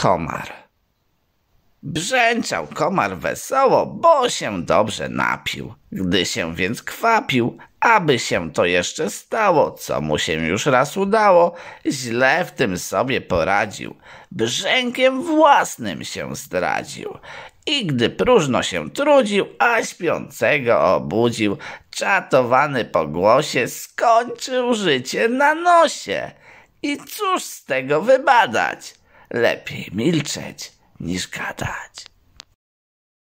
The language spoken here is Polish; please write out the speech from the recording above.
komar. Brzęczał komar wesoło, bo się dobrze napił. Gdy się więc kwapił, aby się to jeszcze stało, co mu się już raz udało, źle w tym sobie poradził. Brzękiem własnym się zdradził. I gdy próżno się trudził, a śpiącego obudził, czatowany po głosie skończył życie na nosie. I cóż z tego wybadać? lepiej milczeć niż gadać.